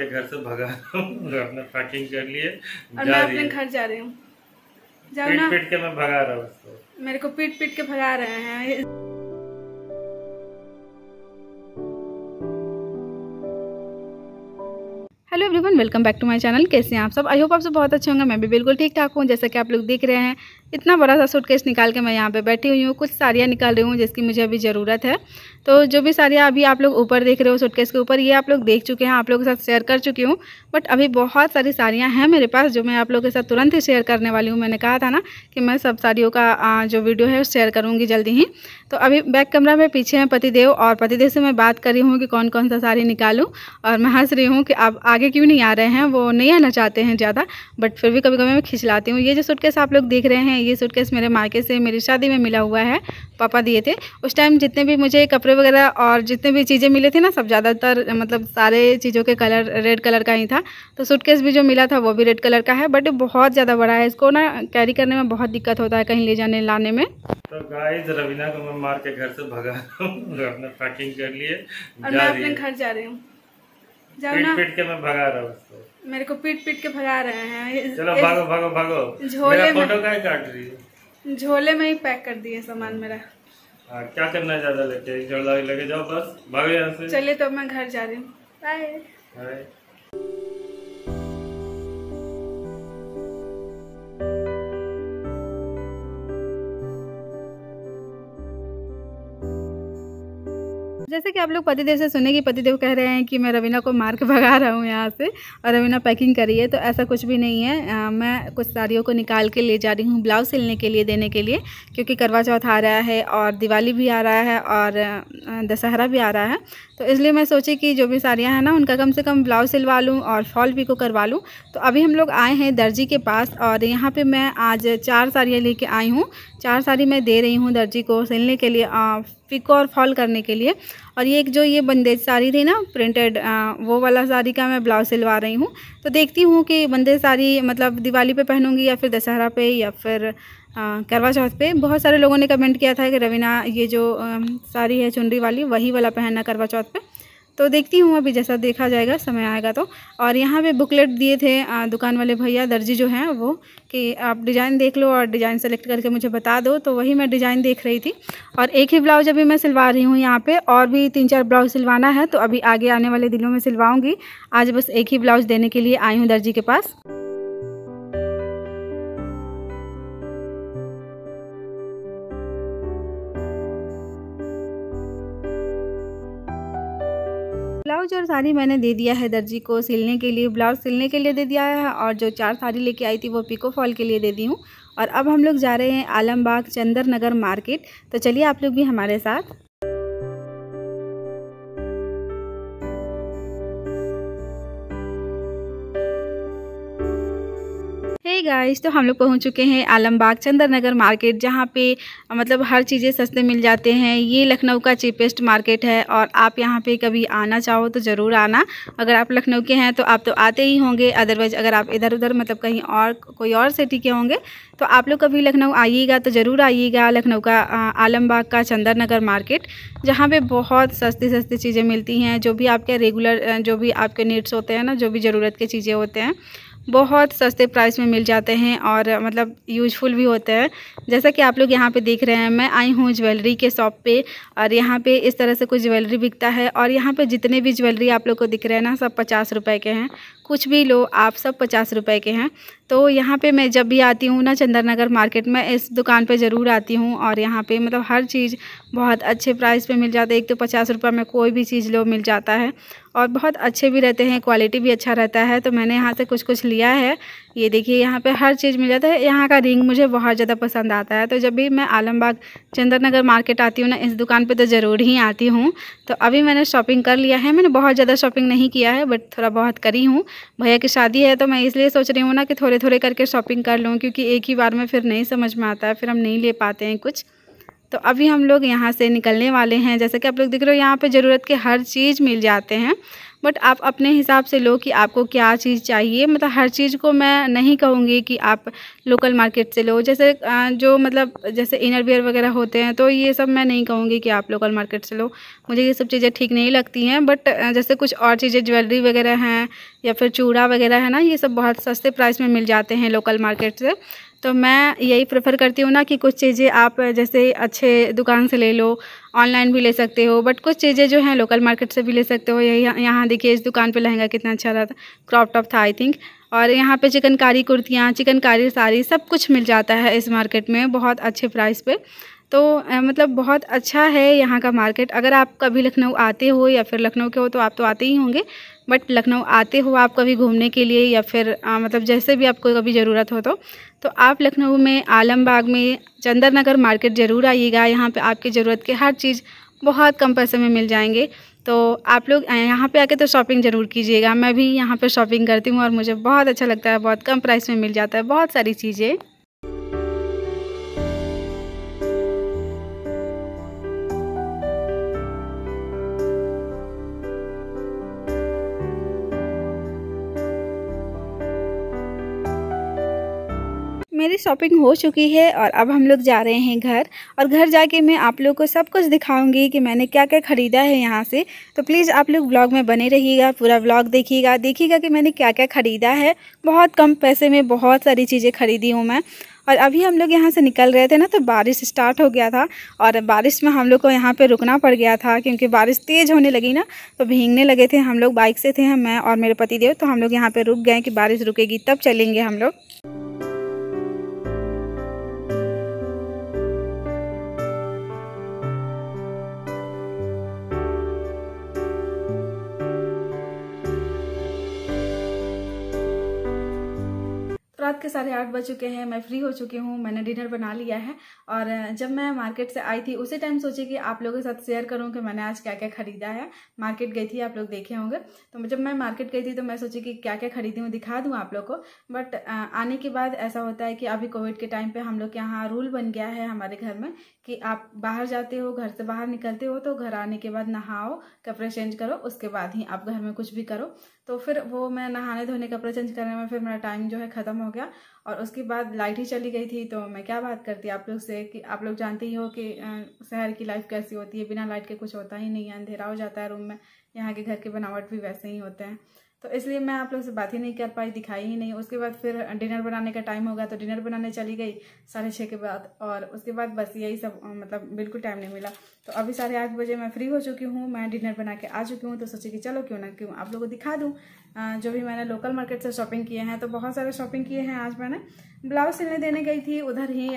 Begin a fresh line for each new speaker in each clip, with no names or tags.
के घर से भगा अपना पैकिंग कर लिए अपने घर जा रही हूँ पीट पीट के मैं भगा रहा हूँ मेरे को पीट पीट के भगा रहे हैं hello everyone welcome back to my channel कैसे हैं आप सब आई होप आप सब बहुत अच्छे होंगे मैं भी बिल्कुल ठीक ठाक हूँ जैसा कि आप लोग देख रहे हैं इतना बड़ा सा सूटकेस निकाल के मैं यहाँ पे बैठी हुई हूँ कुछ साड़ियाँ निकाल रही हूँ जिसकी मुझे अभी ज़रूरत है तो जो भी साड़ियाँ अभी आप लोग ऊपर देख रहे हो सूटकेस के ऊपर ये आप लोग देख चुके हैं आप लोगों के साथ शेयर कर चुकी हूँ बट अभी बहुत सारी साड़ियाँ हैं मेरे पास जो मैं आप लोगों के साथ तुरंत ही शेयर करने वाली हूँ मैंने कहा था ना कि मैं सब साड़ियों का जो वीडियो है शेयर करूँगी जल्दी ही तो अभी बैक कमरा में पीछे हैं पतिदेव और पतिदेव से मैं बात कर रही हूँ कि कौन कौन सा साड़ी निकालूँ और मैं हंस रही हूँ कि आप आगे क्यों नहीं आ रहे हैं वो नहीं आना चाहते हैं ज़्यादा बट फिर भी कभी कभी मैं खिंचलाती हूँ ये जो सूटकेस आप लोग देख रहे हैं हैं ये सूटकेस मेरे मार्केट से मेरी शादी में मिला हुआ है पापा दिए थे उस टाइम जितने भी मुझे कपड़े वगैरह और जितने भी चीज़ें मिले थे ना सब ज़्यादातर मतलब सारे चीज़ों के कलर रेड कलर का ही था तो सूटकेस भी जो मिला था वो भी रेड कलर का है बट बहुत ज़्यादा बड़ा है इसको ना कैरी करने में बहुत दिक्कत होता है कहीं ले जाने लाने में तो गाइस रवीना को मैं मार के घर से भगा अपना पैकिंग कर लिए और मैं अपने घर जा रही हूँ पिट, पिट के मैं भगा रहा हूँ उसको मेरे को पीट पीट के भगा रहे हैं चलो भागो भागो भागो झोले में काट रही है झोले में ही पैक कर दिए सामान मेरा आ, हाँ, क्या करना है ज्यादा लेके लेके जाओ बस भागो यहाँ से चलिए तो मैं घर जा रही हूँ बाय जैसे कि आप लोग पतिदेव से सुने कि पतिदेव कह रहे हैं कि मैं रवीना को मार्क भगा रहा हूँ यहाँ से और रवीना पैकिंग करी है तो ऐसा कुछ भी नहीं है आ, मैं कुछ साड़ियों को निकाल के ले जा रही हूँ ब्लाउज सिलने के लिए देने के लिए क्योंकि करवा चौथ आ रहा है और दिवाली भी आ रहा है और दशहरा भी आ रहा है तो इसलिए मैं सोची कि जो भी साड़ियाँ हैं ना उनका कम से कम ब्लाउज सिलवा लूँ और फॉल भी को करवा लूँ तो अभी हम लोग आए हैं दर्जी के पास और यहाँ पर मैं आज चार साड़ियाँ ले आई हूँ चार साड़ी मैं दे रही हूँ दर्जी को सिलने के लिए पिको और फॉल करने के लिए और ये एक जो ये बंदेज साड़ी थी ना प्रिंटेड वो वाला साड़ी का मैं ब्लाउज सिलवा रही हूँ तो देखती हूँ कि बंदेज साड़ी मतलब दिवाली पे पहनूँगी या फिर दशहरा पे या फिर करवा चौथ पे बहुत सारे लोगों ने कमेंट किया था कि रवीना ये जो साड़ी है चुनरी वाली वही वाला पहनना करवा चौथ पर तो देखती हूँ अभी जैसा देखा जाएगा समय आएगा तो और यहाँ पे बुकलेट दिए थे दुकान वाले भैया दर्जी जो हैं वो कि आप डिज़ाइन देख लो और डिज़ाइन सेलेक्ट करके मुझे बता दो तो वही मैं डिज़ाइन देख रही थी और एक ही ब्लाउज अभी मैं सिलवा रही हूँ यहाँ पर और भी तीन चार ब्लाउज सिलवाना है तो अभी आगे आने वाले दिनों में सिलवाऊँगी आज बस एक ही ब्लाउज देने के लिए आई हूँ दर्जी के पास ब्लाउज और साड़ी मैंने दे दिया है दर्जी को सिलने के लिए ब्लाउज सिलने के लिए दे दिया है और जो चार साड़ी लेके आई थी वो पिको फॉल के लिए दे दी हूँ और अब हम लोग जा रहे हैं आलमबाग चंदर नगर मार्केट तो चलिए आप लोग भी हमारे साथ गाइस तो हम लोग पहुंच चुके हैं आलमबाग चंद्र नगर मार्केट जहां पे मतलब हर चीज़ें सस्ते मिल जाते हैं ये लखनऊ का चीपेस्ट मार्केट है और आप यहां पे कभी आना चाहो तो ज़रूर आना अगर आप लखनऊ के हैं तो आप तो आते ही होंगे अदरवाइज़ अगर आप इधर उधर मतलब कहीं और कोई और सिटी के होंगे तो आप लोग कभी लखनऊ आइएगा तो ज़रूर आइएगा लखनऊ का आलमबाग का चंदर नगर मार्केट जहाँ पर बहुत सस्ती सस्ती चीज़ें मिलती हैं जो भी आपके रेगुलर जो भी आपके नीड्स होते हैं ना जो भी ज़रूरत की चीज़ें होते हैं बहुत सस्ते प्राइस में मिल जाते हैं और मतलब यूजफुल भी होते हैं जैसा कि आप लोग यहाँ पे देख रहे हैं मैं आई हूँ ज्वेलरी के शॉप पे और यहाँ पे इस तरह से कुछ ज्वेलरी बिकता है और यहाँ पे जितने भी ज्वेलरी आप लोग को दिख रहे हैं ना सब पचास रुपये के हैं कुछ भी लो आप सब पचास रुपये के हैं तो यहाँ पे मैं जब भी आती हूँ ना चंद्रनगर मार्केट में इस दुकान पे ज़रूर आती हूँ और यहाँ पे मतलब हर चीज़ बहुत अच्छे प्राइस पे मिल जाता है एक तो पचास रुपये में कोई भी चीज़ लो मिल जाता है और बहुत अच्छे भी रहते हैं क्वालिटी भी अच्छा रहता है तो मैंने यहाँ से कुछ कुछ लिया है ये देखिए यहाँ पे हर चीज़ मिल जाता है यहाँ का रिंग मुझे बहुत ज़्यादा पसंद आता है तो जब भी मैं आलमबाग चंद्रनगर मार्केट आती हूँ ना इस दुकान पे तो ज़रूर ही आती हूँ तो अभी मैंने शॉपिंग कर लिया है मैंने बहुत ज़्यादा शॉपिंग नहीं किया है बट थोड़ा बहुत करी हूँ भैया की शादी है तो मैं इसलिए सोच रही हूँ ना कि थोड़े थोड़े करके शॉपिंग कर लूँ क्योंकि एक ही बार में फिर नहीं समझ में आता है फिर हम नहीं ले पाते हैं कुछ तो अभी हम लोग यहाँ से निकलने वाले हैं जैसे कि आप लोग देख रहे हो यहाँ पर ज़रूरत के हर चीज़ मिल जाते हैं बट आप अपने हिसाब से लो कि आपको क्या चीज़ चाहिए मतलब हर चीज़ को मैं नहीं कहूँगी कि आप लोकल मार्केट से लो जैसे जो मतलब जैसे इनर वियर वगैरह होते हैं तो ये सब मैं नहीं कहूँगी कि आप लोकल मार्केट से लो मुझे ये सब चीज़ें ठीक नहीं लगती हैं बट जैसे कुछ और चीज़ें ज्वेलरी वगैरह हैं या फिर चूड़ा वगैरह है ना ये सब बहुत सस्ते प्राइस में मिल जाते हैं लोकल मार्केट से तो मैं यही प्रेफर करती हूँ ना कि कुछ चीज़ें आप जैसे अच्छे दुकान से ले लो ऑनलाइन भी ले सकते हो बट कुछ चीज़ें जो हैं लोकल मार्केट से भी ले सकते हो यही यहाँ देखिए इस दुकान पे लहंगा कितना अच्छा रहा था क्रॉप टॉप था आई थिंक और यहाँ पे चिकनकारी कुर्तियाँ चिकनकारी साड़ी सब कुछ मिल जाता है इस मार्केट में बहुत अच्छे प्राइस पर तो आ, मतलब बहुत अच्छा है यहाँ का मार्केट अगर आप कभी लखनऊ आते हो या फिर लखनऊ के हो तो आप तो आते ही होंगे बट लखनऊ आते हो आप कभी घूमने के लिए या फिर आ, मतलब जैसे भी आपको कभी ज़रूरत हो तो तो आप लखनऊ में आलमबाग में नगर मार्केट ज़रूर आइएगा यहाँ पे आपकी ज़रूरत के हर चीज़ बहुत कम पैसे में मिल जाएंगे तो आप लोग यहाँ पे आके तो शॉपिंग ज़रूर कीजिएगा मैं भी यहाँ पर शॉपिंग करती हूँ और मुझे बहुत अच्छा लगता है बहुत कम प्राइस में मिल जाता है बहुत सारी चीज़ें मेरी शॉपिंग हो चुकी है और अब हम लोग जा रहे हैं घर और घर जाके मैं आप लोग को सब कुछ दिखाऊंगी कि मैंने क्या क्या ख़रीदा है यहाँ से तो प्लीज़ आप लोग ब्लॉग में बने रहिएगा पूरा ब्लॉग देखिएगा देखिएगा कि मैंने क्या क्या ख़रीदा है बहुत कम पैसे में बहुत सारी चीज़ें ख़रीदी हूँ मैं और अभी हम लोग यहाँ से निकल रहे थे ना तो बारिश स्टार्ट हो गया था और बारिश में हम लोग को यहाँ पे रुकना पड़ गया था क्योंकि बारिश तेज़ होने लगी ना तो भींगने लगे थे हम लोग बाइक से थे मैं और मेरे पति देव तो हम लोग यहाँ पे रुक गए कि बारिश रुकेगी तब चलेंगे हम लोग साढ़े आठ बज चुके हैं मैं फ्री हो चुकी हूँ मैंने डिनर बना लिया है और जब मैं मार्केट से आई थी उसी टाइम सोची कि आप लोगों के साथ शेयर करूँ कि मैंने आज क्या क्या खरीदा है मार्केट गई थी आप लोग देखे होंगे तो जब मैं मार्केट गई थी तो मैं सोची कि क्या क्या खरीदी हूँ दिखा दूँ आप लोग को बट आने के बाद ऐसा होता है कि अभी कोविड के टाइम पर हम लोग के यहाँ रूल बन गया है हमारे घर में कि आप बाहर जाते हो घर से बाहर निकलते हो तो घर आने के बाद नहाओ कपड़े चेंज करो उसके बाद ही आप घर में कुछ भी करो तो फिर वो मैं नहाने धोने कपड़े चेंज करने में फिर मेरा टाइम जो है ख़त्म हो गया और उसके बाद लाइट ही चली गई थी तो मैं क्या बात करती आप लोग से कि आप लोग जानते ही हो कि शहर की लाइफ कैसी होती है बिना लाइट के कुछ होता ही नहीं है अंधेरा हो जाता है रूम में यहाँ के घर के बनावट भी वैसे ही होते हैं तो इसलिए मैं आप लोग से बात ही नहीं कर पाई दिखाई ही नहीं उसके बाद फिर डिनर बनाने का टाइम हो गया तो डिनर बनाने चली गई साढ़े छः के बाद और उसके बाद बस यही सब मतलब बिल्कुल टाइम नहीं मिला तो अभी साढ़े आठ बजे मैं फ्री हो चुकी हूँ मैं डिनर बना के आ चुकी हूँ तो सोची कि चलो क्यों ना क्यों आप लोगों को दिखा दूँ जो भी मैंने लोकल मार्केट से शॉपिंग किए हैं तो बहुत सारे शॉपिंग किए हैं आज मैंने ब्लाउज सिलने देने गई थी उधर ही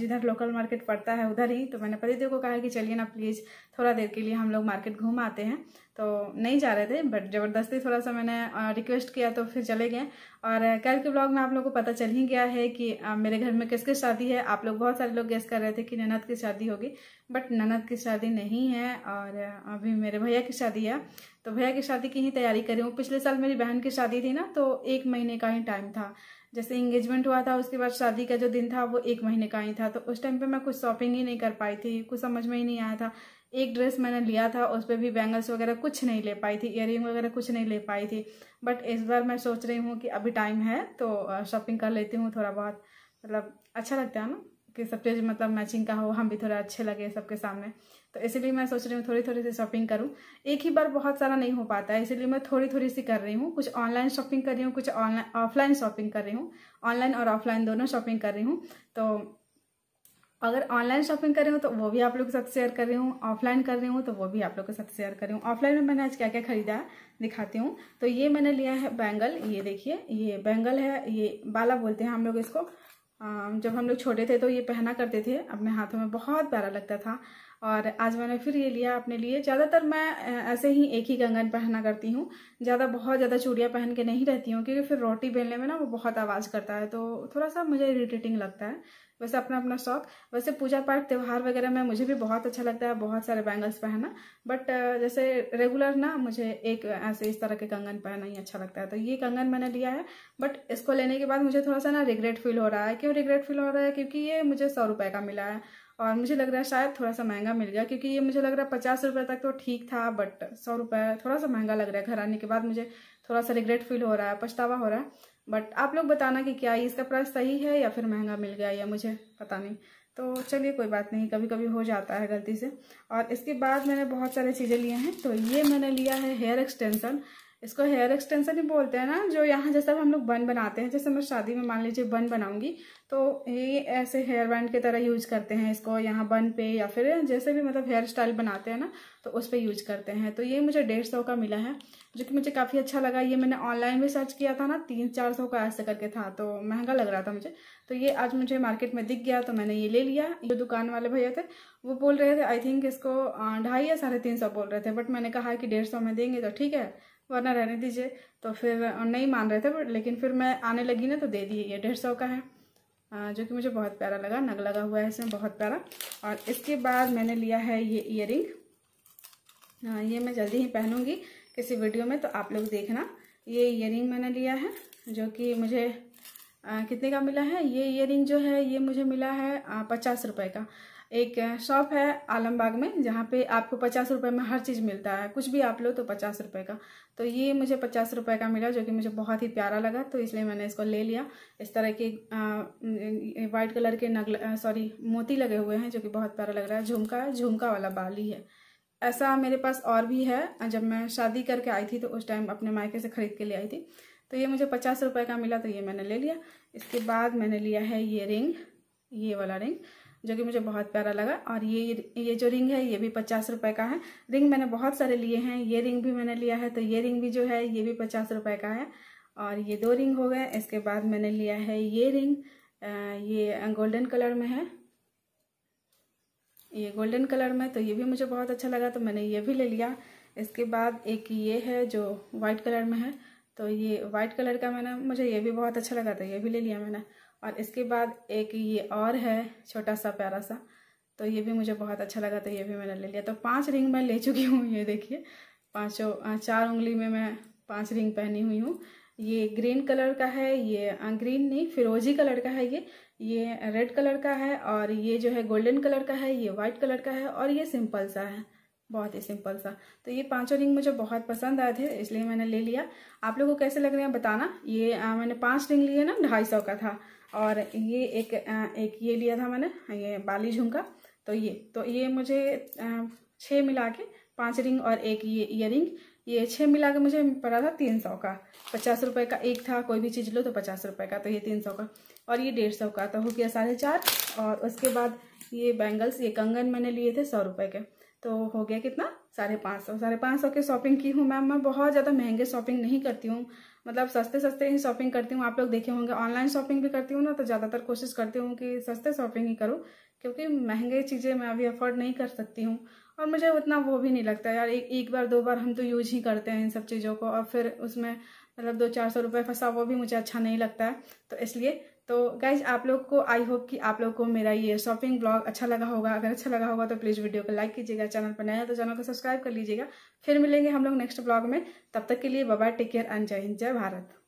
जिधर लोकल मार्केट पड़ता है उधर ही तो मैंने परिदेव को कहा कि चलिए ना प्लीज़ थोड़ा देर के लिए हम लोग मार्केट घूम आते हैं तो नहीं जा रहे थे बट ज़बरदस्ती थोड़ा सा मैंने रिक्वेस्ट किया तो फिर चले गए और कल के ब्लॉग में आप लोगों को पता चल ही गया है कि आ, मेरे घर में किसकी शादी है आप लोग बहुत सारे लोग गेस कर रहे थे कि ननद की शादी होगी बट ननद की शादी नहीं है और अभी मेरे भैया की शादी है तो भैया की शादी की ही तैयारी करी हूँ पिछले साल मेरी बहन की शादी थी ना तो एक महीने का ही टाइम था जैसे इंगेजमेंट हुआ था उसके बाद शादी का जो दिन था वो एक महीने का ही था तो उस टाइम पर मैं कुछ शॉपिंग ही नहीं कर पाई थी कुछ समझ में ही नहीं आया था एक ड्रेस मैंने लिया था उस पर भी बैंगल्स वगैरह कुछ नहीं ले पाई थी इयर वगैरह कुछ नहीं ले पाई थी बट इस बार मैं सोच रही हूँ कि अभी टाइम है तो शॉपिंग कर लेती हूँ थोड़ा बहुत मतलब अच्छा लगता है ना कि सब चीज़ मतलब मैचिंग का हो हम भी थोड़ा अच्छे लगे सबके सामने तो इसीलिए मैं सोच रही हूँ थोड़ी थोड़ी सी शॉपिंग करूँ एक ही बार बहुत सारा नहीं हो पाता है इसीलिए मैं थोड़ी थोड़ी सी कर रही हूँ कुछ ऑनलाइन शॉपिंग कर रही हूँ कुछ ऑनलाइन ऑफलाइन शॉपिंग कर रही हूँ ऑनलाइन और ऑफलाइन दोनों शॉपिंग कर रही हूँ तो अगर ऑनलाइन शॉपिंग कर रहे हो तो वो भी आप लोग के साथ शेयर कर रही हूँ ऑफलाइन कर रही हूँ तो वो भी आप लोग के साथ शेयर कर रही हूँ ऑफलाइन में मैंने आज क्या क्या खरीदा है दिखाती हूँ तो ये मैंने लिया है बैंगल ये देखिए ये बैंगल है ये बाला बोलते हैं हम लोग इसको जब हम लोग छोटे थे तो ये पहना करते थे अपने हाथों में बहुत प्यारा लगता था और आज मैंने फिर ये लिया अपने लिए ज़्यादातर मैं ऐसे ही एक ही कंगन पहना करती हूँ ज़्यादा बहुत ज़्यादा चूड़ियाँ पहन के नहीं रहती हूँ क्योंकि फिर रोटी बेलने में ना वो बहुत आवाज़ करता है तो थोड़ा सा मुझे इरीटेटिंग लगता है वैसे अपना अपना शौक वैसे पूजा पाठ त्यौहार वगैरह में मुझे भी बहुत अच्छा लगता है बहुत सारे बैंगल्स पहनना बट जैसे रेगुलर ना मुझे एक ऐसे इस तरह के कंगन पहनना ही अच्छा लगता है तो ये कंगन मैंने लिया है बट इसको लेने के बाद मुझे थोड़ा सा ना रिग्रेट फील हो रहा है क्यों रिग्रेट फील हो रहा है क्योंकि ये मुझे सौ रुपये का मिला है और मुझे लग रहा है शायद थोड़ा सा महंगा मिल गया क्योंकि ये मुझे लग रहा है पचास रुपये तक तो ठीक था बट सौ रुपये थोड़ा सा महंगा लग रहा है घर आने के बाद मुझे थोड़ा सा रिग्रेट फील हो रहा है पछतावा हो रहा है बट आप लोग बताना कि क्या इसका प्राइस सही है या फिर महंगा मिल गया या मुझे पता नहीं तो चलिए कोई बात नहीं कभी कभी हो जाता है गलती से और इसके बाद मैंने बहुत सारे चीज़ें लिए हैं तो ये मैंने लिया है हेयर एक्सटेंशन इसको हेयर एक्सटेंशन ही बोलते हैं ना जो यहाँ जैसा हम लोग बन बनाते हैं जैसे मैं शादी में मान लीजिए बन बनाऊंगी तो ये ऐसे हेयर बैंड की तरह यूज करते हैं इसको यहाँ बन पे या फिर जैसे भी मतलब हेयर स्टाइल बनाते हैं ना तो उस पर यूज करते हैं तो ये मुझे डेढ़ सौ का मिला है जो कि मुझे काफ़ी अच्छा लगा ये मैंने ऑनलाइन भी सर्च किया था ना तीन चार सौ का ऐसे करके था तो महंगा लग रहा था मुझे तो ये आज मुझे मार्केट में दिख गया तो मैंने ये ले लिया जो दुकान वाले भैया थे वो बोल रहे थे आई थिंक इसको ढाई या साढ़े तीन सौ बोल रहे थे बट मैंने कहा कि डेढ़ सौ में देंगे तो ठीक है वरना रहने दीजिए तो फिर नहीं मान रहे थे बट लेकिन फिर मैं आने लगी ना तो दे दिए ये डेढ़ सौ का है जो कि मुझे बहुत प्यारा लगा नग लगा हुआ है इसमें बहुत प्यारा और इसके बाद मैंने लिया है ये इयर ये मैं जल्दी ही पहनूंगी किसी वीडियो में तो आप लोग देखना ये इयर मैंने लिया है जो कि मुझे आ, कितने का मिला है ये इयर जो है ये मुझे मिला है पचास रुपये का एक शॉप है आलमबाग में जहाँ पे आपको पचास रुपये में हर चीज़ मिलता है कुछ भी आप लो तो पचास रुपये का तो ये मुझे पचास रुपये का मिला जो कि मुझे बहुत ही प्यारा लगा तो इसलिए मैंने इसको ले लिया इस तरह के वाइट कलर के नगल सॉरी मोती लगे हुए हैं जो कि बहुत प्यारा लग रहा है झुमका झुमका वाला बाली है ऐसा मेरे पास और भी है जब मैं शादी करके आई थी तो उस टाइम अपने मायके से ख़रीद के ले आई थी तो ये मुझे पचास रुपये का मिला तो ये मैंने ले लिया इसके बाद मैंने लिया है ये रिंग ये वाला रिंग जो कि मुझे बहुत प्यारा लगा और ये ये जो रिंग है ये भी पचास रुपए का है रिंग मैंने बहुत सारे लिए हैं ये रिंग भी मैंने लिया है तो ये रिंग भी जो है ये भी पचास रुपए का है और ये दो रिंग हो गए इसके बाद मैंने लिया है ये रिंग ये गोल्डन कलर में है ये गोल्डन कलर में तो ये भी मुझे बहुत अच्छा लगा तो मैंने ये भी ले लिया इसके बाद एक ये है जो वाइट कलर में है तो ये वाइट कलर का मैंने मुझे ये भी बहुत अच्छा लगा था तो ये भी ले लिया मैंने और इसके बाद एक ये और है छोटा सा प्यारा सा तो ये भी मुझे बहुत अच्छा लगा तो ये भी मैंने ले लिया तो पांच रिंग मैं ले चुकी हूँ ये देखिए पांचों चार उंगली में मैं पांच रिंग पहनी हुई हूँ ये ग्रीन कलर का है ये ग्रीन नहीं फिरोजी कलर का है ये ये रेड कलर का है और ये जो है गोल्डन कलर का है ये वाइट कलर का है और ये सिंपल सा है बहुत ही सिंपल सा तो ये पांचों रिंग मुझे बहुत पसंद आए थे इसलिए मैंने ले लिया आप लोगों को कैसे लग रहे हैं बताना ये आ, मैंने पांच रिंग लिए ना ढाई सौ का था और ये एक एक ये लिया था मैंने ये बाली झुमका तो ये तो ये मुझे छः मिला के पाँच रिंग और एक ये इयर रिंग ये छः मिला के मुझे पड़ा था तीन सौ का पचास रुपये का एक था कोई भी चीज़ लो तो पचास रुपये का तो ये तीन सौ का और ये डेढ़ सौ का तो हो गया साढ़े चार और उसके बाद ये बैंगल्स ये कंगन मैंने लिए थे सौ रुपये के तो हो गया कितना साढ़े पाँच सौ साढ़े पाँच सौ के शॉपिंग की हूँ मैम मैं बहुत ज़्यादा महंगे शॉपिंग नहीं करती हूँ मतलब सस्ते सस्ते ही शॉपिंग करती हूँ आप लोग देखे होंगे ऑनलाइन शॉपिंग भी करती हूँ ना तो ज़्यादातर कोशिश करती हूँ कि सस्ते शॉपिंग ही करूँ क्योंकि महंगे चीज़ें मैं अभी अफोर्ड नहीं कर सकती हूँ और मुझे उतना वो भी नहीं लगता यार एक एक बार दो बार हम तो यूज ही करते हैं इन सब चीज़ों को और फिर उसमें मतलब दो चार सौ रुपये फंसा वो भी मुझे अच्छा नहीं लगता है तो इसलिए तो गाइज आप लोग को आई होप कि आप लोग को मेरा ये शॉपिंग ब्लॉग अच्छा लगा होगा अगर अच्छा लगा होगा तो प्लीज़ वीडियो को लाइक कीजिएगा चैनल पर नया तो चैनल को सब्सक्राइब कर लीजिएगा फिर मिलेंगे हम लोग नेक्स्ट ब्लॉग में तब तक के लिए बाबा टेक केयर एंड जय हिंद जय भारत